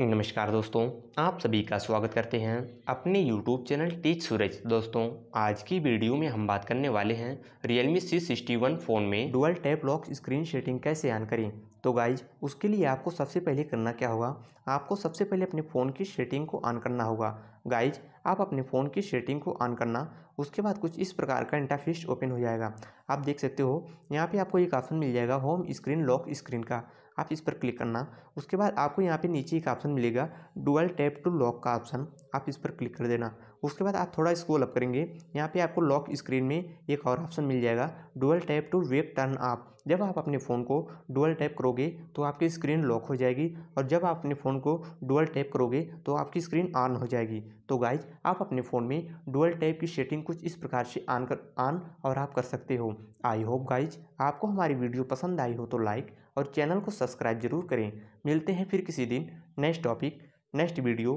नमस्कार दोस्तों आप सभी का स्वागत करते हैं अपने YouTube चैनल टीच सूरज दोस्तों आज की वीडियो में हम बात करने वाले हैं Realme C61 फ़ोन में dual tap lock screen setting कैसे ऑन करें तो गाइज उसके लिए आपको सबसे पहले करना क्या होगा आपको सबसे पहले अपने फ़ोन की शेटिंग को ऑन करना होगा गाइज आप अपने फ़ोन की शेटिंग को ऑन करना उसके बाद कुछ इस प्रकार का इंटरफेस ओपन हो जाएगा आप देख सकते हो यहाँ पे आपको एक ऑप्शन मिल जाएगा होम स्क्रीन लॉक स्क्रीन का आप इस पर क्लिक करना उसके बाद आपको यहाँ पे नीचे एक ऑप्शन मिलेगा डुअल टैप टू लॉक का ऑप्शन आप इस पर क्लिक कर देना उसके बाद आप थोड़ा इसको अलग करेंगे यहाँ पे आपको लॉक स्क्रीन में एक और ऑप्शन मिल जाएगा dual tap to wake turn आप जब आप अपने फ़ोन को डुअल टैप करोगे तो आपकी स्क्रीन लॉक हो जाएगी और जब आप अपने फ़ोन को डुअल टैप करोगे तो आपकी स्क्रीन ऑन हो जाएगी तो गाइज आप अपने फ़ोन में डुअल टैप की सेटिंग कुछ इस प्रकार से ऑन कर ऑन और आप कर सकते हो आई होप गाइज आपको हमारी वीडियो पसंद आई हो तो लाइक और चैनल को सब्सक्राइब जरूर करें मिलते हैं फिर किसी दिन नेक्स्ट टॉपिक नेक्स्ट वीडियो